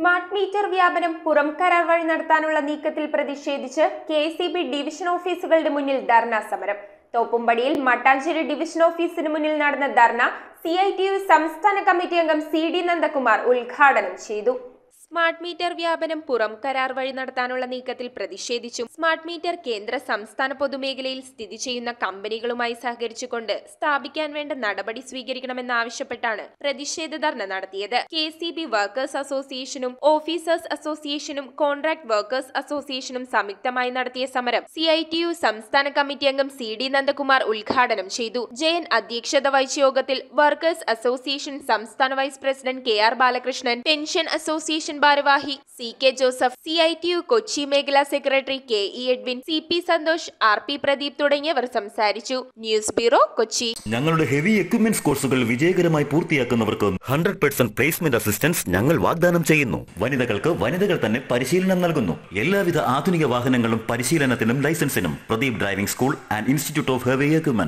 smart metre വ്യാപനം പുറം കരാർ വഴി നടത്താനുള്ള നീക്കത്തിൽ പ്രതിഷേധിച്ച് കെ സി ബി ഡിവിഷൻ ഓഫീസുകളുടെ മുന്നിൽ ധർണാ സമരം തോപ്പുംപടിയിൽ മട്ടാഞ്ചേരി ഡിവിഷൻ ഓഫീസിന് മുന്നിൽ നടന്ന ധർണ സി സംസ്ഥാന കമ്മിറ്റി അംഗം സി ഡി നന്ദകുമാർ ഉദ്ഘാടനം ചെയ്തു സ്മാർട്ട് മീറ്റർ വ്യാപനം പുറം കരാർ വഴി നടത്താനുള്ള നീക്കത്തിൽ പ്രതിഷേധിച്ചു സ്മാർട്ട് മീറ്റർ കേന്ദ്ര സംസ്ഥാന പൊതുമേഖലയിൽ സ്ഥിതി ചെയ്യുന്ന കമ്പനികളുമായി സഹകരിച്ചുകൊണ്ട് സ്ഥാപിക്കാൻ വേണ്ട നടപടി സ്വീകരിക്കണമെന്നാവശ്യപ്പെട്ടാണ് പ്രതിഷേധ ധർണ നടത്തിയത് കെ സി ബി വർക്കേഴ്സ് അസോസിയേഷനും ഓഫീസേഴ്സ് അസോസിയേഷനും കോൺട്രാക്ട് വർക്കേഴ്സ് അസോസിയേഷനും സംയുക്തമായി നടത്തിയ സമരം സി ഐ ടി യു സംസ്ഥാന കമ്മിറ്റി അംഗം സി ഡി നന്ദകുമാർ ഉദ്ഘാടനം ചെയ്തു ജയൻ അധ്യക്ഷത വഹിച്ച യോഗത്തിൽ വർക്കേഴ്സ് അസോസിയേഷൻ സംസ്ഥാന vice president K R Balakrishnan pension association ഭാരവാഹി C K Joseph C I T U Kochi മേഖലാ secretary K E Edwin C P Santhosh R P Pradeep തുടങ്ങിയവർ സംസാരിച്ചു ന്യൂസ് ബ്യൂറോ കൊച്ചി ഞങ്ങളുടെ ഹെവി എക്യുപ്മെന്റ്സ് കോഴ്സുകൾ വിജയകരമായി പൂർത്തിയാക്കുന്നവർക്ക് ഹൺഡ്രഡ് പെർസെന്റ് പ്ലേസ്മെന്റ് അസിസ്റ്റൻസ് ഞങ്ങൾ വാഗ്ദാനം ചെയ്യുന്നു വനിതകൾക്ക് വനിതകൾ തന്നെ പരിശീലനം നൽകുന്നു എല്ലാവിധ ആധുനിക വാഹനങ്ങളും പരിശീലനത്തിനും ലൈസൻസിനും Pradeep driving school and institute of heavy equipment